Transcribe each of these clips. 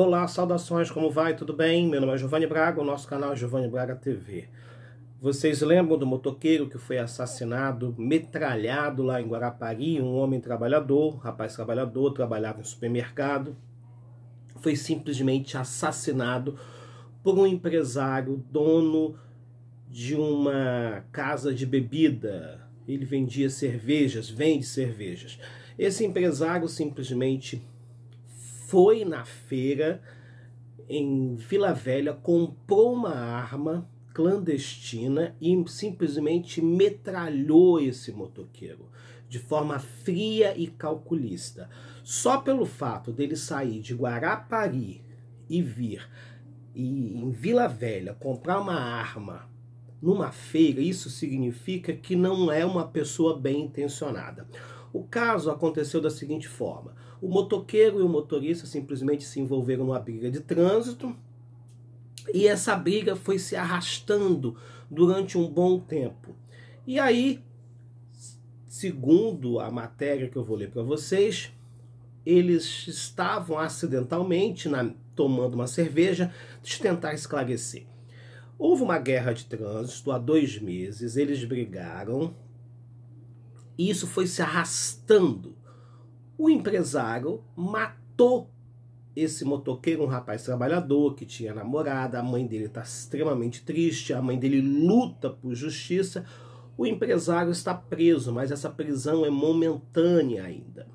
Olá, saudações, como vai? Tudo bem? Meu nome é Giovanni Braga, o nosso canal é Giovanni Braga TV. Vocês lembram do motoqueiro que foi assassinado, metralhado lá em Guarapari, um homem trabalhador, rapaz trabalhador, trabalhava em supermercado, foi simplesmente assassinado por um empresário, dono de uma casa de bebida. Ele vendia cervejas, vende cervejas. Esse empresário simplesmente foi na feira em Vila Velha, comprou uma arma clandestina e simplesmente metralhou esse motoqueiro de forma fria e calculista. Só pelo fato dele sair de Guarapari e vir e em Vila Velha comprar uma arma numa feira, isso significa que não é uma pessoa bem intencionada. O caso aconteceu da seguinte forma: o motoqueiro e o motorista simplesmente se envolveram numa briga de trânsito e essa briga foi se arrastando durante um bom tempo. E aí, segundo a matéria que eu vou ler para vocês, eles estavam acidentalmente na, tomando uma cerveja, de tentar esclarecer. Houve uma guerra de trânsito há dois meses, eles brigaram, e isso foi se arrastando o empresário matou esse motoqueiro, um rapaz trabalhador que tinha namorada, a mãe dele está extremamente triste, a mãe dele luta por justiça. O empresário está preso, mas essa prisão é momentânea ainda.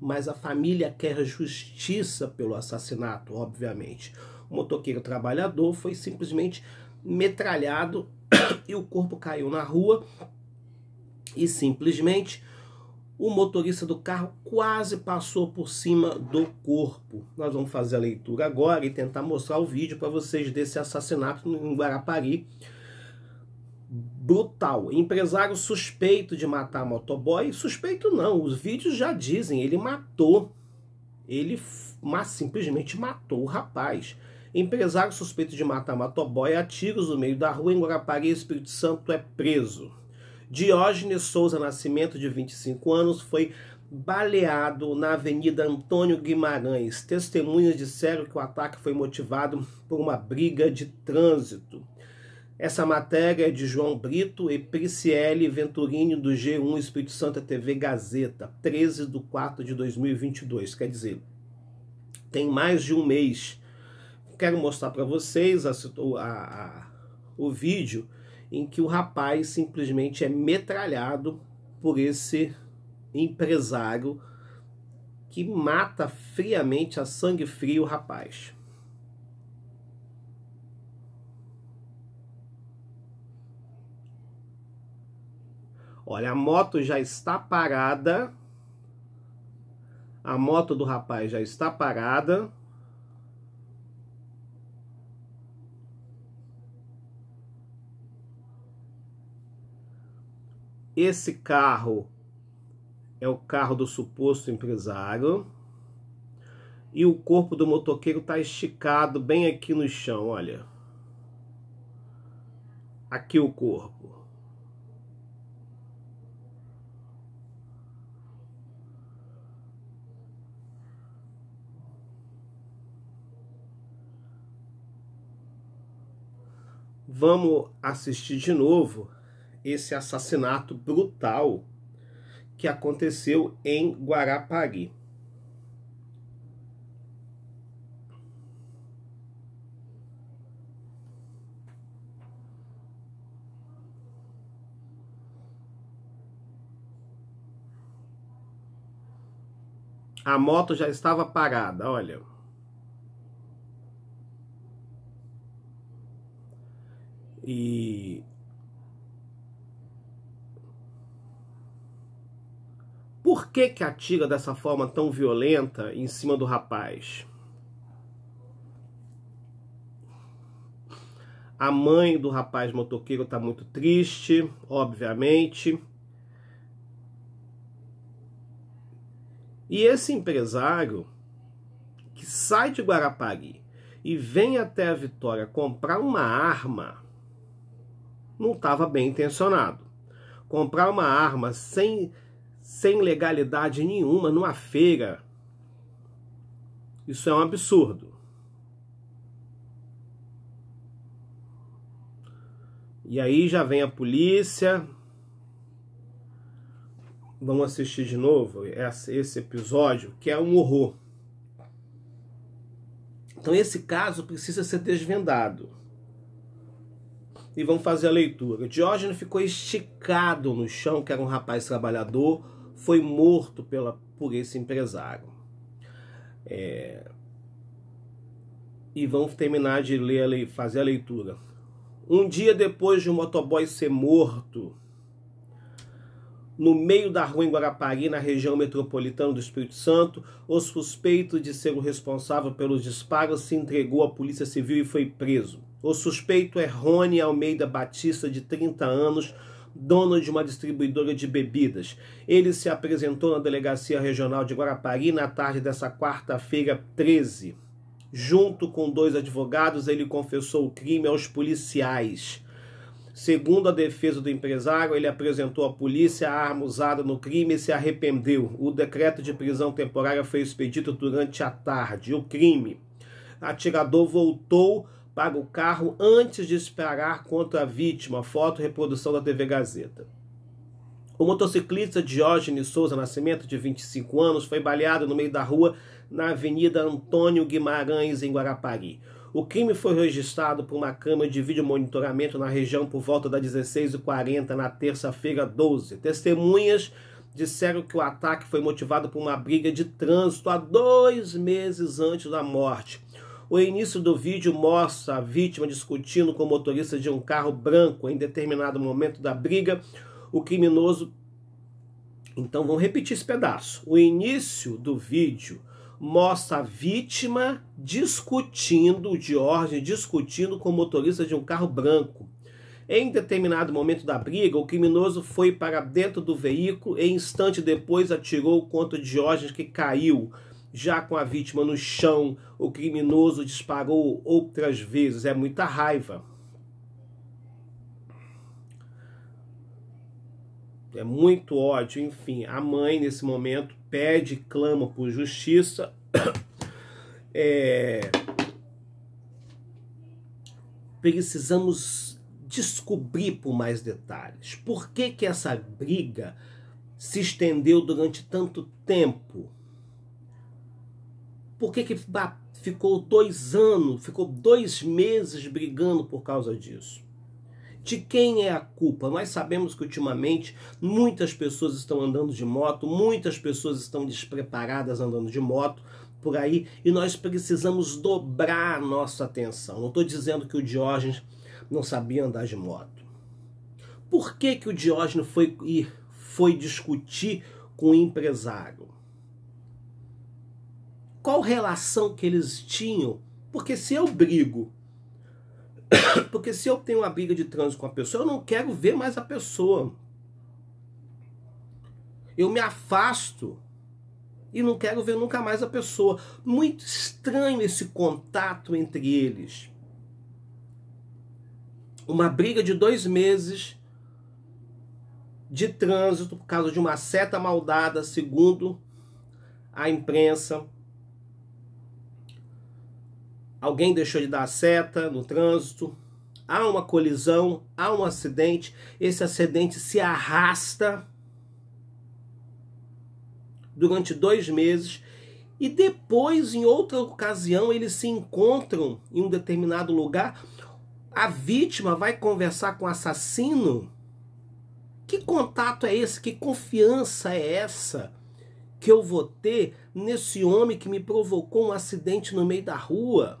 Mas a família quer justiça pelo assassinato, obviamente. O motoqueiro trabalhador foi simplesmente metralhado e o corpo caiu na rua e simplesmente o motorista do carro quase passou por cima do corpo. Nós vamos fazer a leitura agora e tentar mostrar o vídeo para vocês desse assassinato em Guarapari. Brutal. Empresário suspeito de matar motoboy. Suspeito não, os vídeos já dizem, ele matou. Ele mas simplesmente matou o rapaz. Empresário suspeito de matar motoboy a tiros no meio da rua em Guarapari, Espírito Santo, é preso. Diógenes Souza Nascimento, de 25 anos, foi baleado na Avenida Antônio Guimarães. Testemunhas disseram que o ataque foi motivado por uma briga de trânsito. Essa matéria é de João Brito e Prisciele Venturini, do G1 Espírito Santo TV Gazeta, 13 de 4 de 2022. Quer dizer, tem mais de um mês. Quero mostrar para vocês a, a, a, o vídeo em que o rapaz simplesmente é metralhado por esse empresário que mata friamente a sangue frio o rapaz. Olha, a moto já está parada. A moto do rapaz já está parada. Esse carro é o carro do suposto empresário. E o corpo do motoqueiro está esticado bem aqui no chão, olha. Aqui o corpo. Vamos assistir de novo esse assassinato brutal que aconteceu em Guarapari. A moto já estava parada, olha. E Por que, que atira dessa forma tão violenta em cima do rapaz? A mãe do rapaz motoqueiro está muito triste, obviamente. E esse empresário que sai de Guarapari e vem até a Vitória comprar uma arma não estava bem intencionado. Comprar uma arma sem sem legalidade nenhuma numa feira. Isso é um absurdo. E aí já vem a polícia. Vamos assistir de novo esse episódio, que é um horror. Então esse caso precisa ser desvendado. E vamos fazer a leitura. Diógeno ficou esticado no chão, que era um rapaz trabalhador, foi morto pela, por esse empresário. É... E vamos terminar de ler, lei, fazer a leitura. Um dia depois de um motoboy ser morto, no meio da rua em Guarapari, na região metropolitana do Espírito Santo, o suspeito de ser o responsável pelos disparos se entregou à Polícia Civil e foi preso. O suspeito é Rony Almeida Batista, de 30 anos, dono de uma distribuidora de bebidas. Ele se apresentou na Delegacia Regional de Guarapari na tarde dessa quarta-feira, 13. Junto com dois advogados, ele confessou o crime aos policiais. Segundo a defesa do empresário, ele apresentou à polícia a arma usada no crime e se arrependeu. O decreto de prisão temporária foi expedito durante a tarde. O crime. Atirador voltou paga o carro antes de esperar contra a vítima. Foto reprodução da TV Gazeta. O motociclista Diógenes Souza Nascimento, de 25 anos, foi baleado no meio da rua na Avenida Antônio Guimarães, em Guarapari. O crime foi registrado por uma câmera de vídeo monitoramento na região por volta das 16h40 na terça-feira 12. Testemunhas disseram que o ataque foi motivado por uma briga de trânsito há dois meses antes da morte. O início do vídeo mostra a vítima discutindo com o motorista de um carro branco. Em determinado momento da briga, o criminoso. Então vamos repetir esse pedaço. O início do vídeo mostra a vítima discutindo, o George discutindo com o motorista de um carro branco. Em determinado momento da briga, o criminoso foi para dentro do veículo e instante depois atirou contra o Diógenes que caiu já com a vítima no chão, o criminoso disparou outras vezes. É muita raiva. É muito ódio. Enfim, a mãe, nesse momento, pede, clama por justiça. É... Precisamos descobrir por mais detalhes. Por que, que essa briga se estendeu durante tanto tempo? Por que, que ficou dois anos, ficou dois meses brigando por causa disso? De quem é a culpa? Nós sabemos que ultimamente muitas pessoas estão andando de moto, muitas pessoas estão despreparadas andando de moto por aí e nós precisamos dobrar nossa atenção. Não estou dizendo que o Diógenes não sabia andar de moto. Por que, que o Diógenes foi, foi discutir com o empresário? qual relação que eles tinham. Porque se eu brigo, porque se eu tenho uma briga de trânsito com a pessoa, eu não quero ver mais a pessoa. Eu me afasto e não quero ver nunca mais a pessoa. Muito estranho esse contato entre eles. Uma briga de dois meses de trânsito por causa de uma seta maldada, segundo a imprensa, alguém deixou de dar a seta no trânsito, há uma colisão, há um acidente, esse acidente se arrasta durante dois meses e depois, em outra ocasião, eles se encontram em um determinado lugar. A vítima vai conversar com o assassino. Que contato é esse? Que confiança é essa que eu vou ter nesse homem que me provocou um acidente no meio da rua?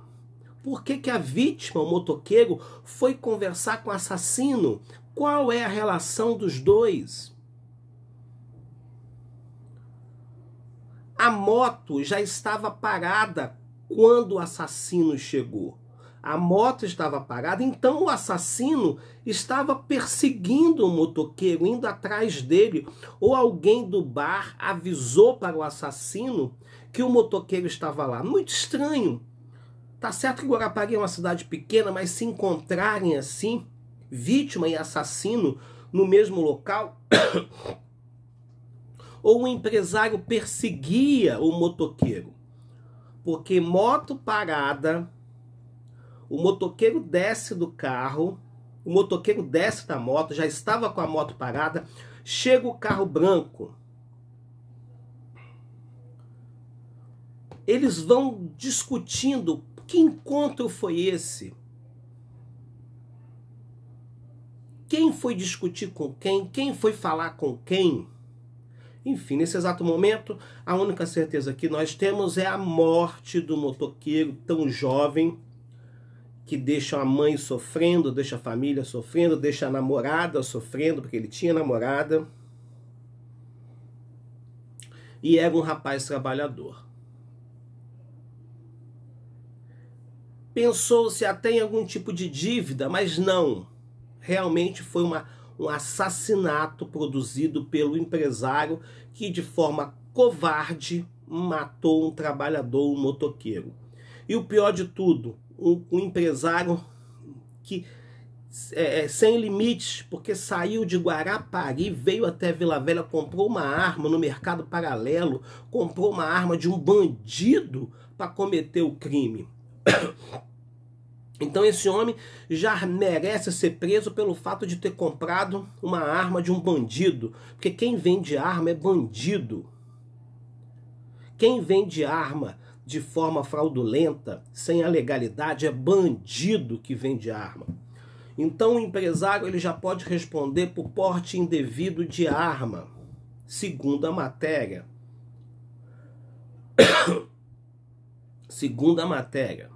Por que, que a vítima, o motoqueiro, foi conversar com o assassino? Qual é a relação dos dois? A moto já estava parada quando o assassino chegou. A moto estava parada, então o assassino estava perseguindo o motoqueiro, indo atrás dele, ou alguém do bar avisou para o assassino que o motoqueiro estava lá. Muito estranho. Tá certo que Guarapari é uma cidade pequena, mas se encontrarem assim, vítima e assassino no mesmo local, ou o um empresário perseguia o motoqueiro, porque moto parada, o motoqueiro desce do carro, o motoqueiro desce da moto, já estava com a moto parada, chega o carro branco. Eles vão discutindo que encontro foi esse? Quem foi discutir com quem? Quem foi falar com quem? Enfim, nesse exato momento, a única certeza que nós temos é a morte do motoqueiro tão jovem que deixa a mãe sofrendo, deixa a família sofrendo, deixa a namorada sofrendo, porque ele tinha namorada. E era um rapaz trabalhador. Pensou-se até em algum tipo de dívida, mas não. Realmente foi uma, um assassinato produzido pelo empresário que, de forma covarde, matou um trabalhador, um motoqueiro. E o pior de tudo, um, um empresário que é, é sem limites, porque saiu de Guarapari, veio até Vila Velha, comprou uma arma no mercado paralelo, comprou uma arma de um bandido para cometer o crime. Então esse homem já merece ser preso pelo fato de ter comprado uma arma de um bandido, porque quem vende arma é bandido. Quem vende arma de forma fraudulenta, sem a legalidade, é bandido que vende arma. Então o empresário ele já pode responder por porte indevido de arma, segundo a matéria. segundo a matéria.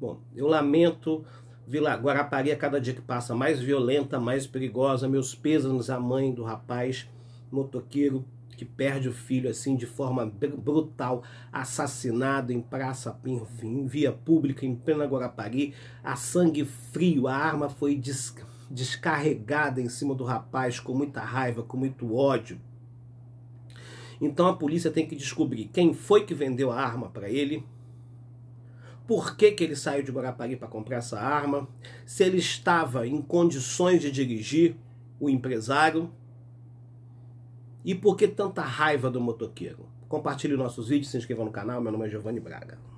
Bom, eu lamento Vila Guarapari a cada dia que passa mais violenta, mais perigosa. Meus pêsames à mãe do rapaz motoqueiro que perde o filho assim de forma brutal, assassinado em praça, em via pública, em plena Guarapari, a sangue frio. A arma foi des descarregada em cima do rapaz com muita raiva, com muito ódio. Então a polícia tem que descobrir quem foi que vendeu a arma para ele, por que, que ele saiu de Guarapari para comprar essa arma, se ele estava em condições de dirigir o empresário e por que tanta raiva do motoqueiro. Compartilhe nossos vídeos, se inscreva no canal. Meu nome é Giovanni Braga.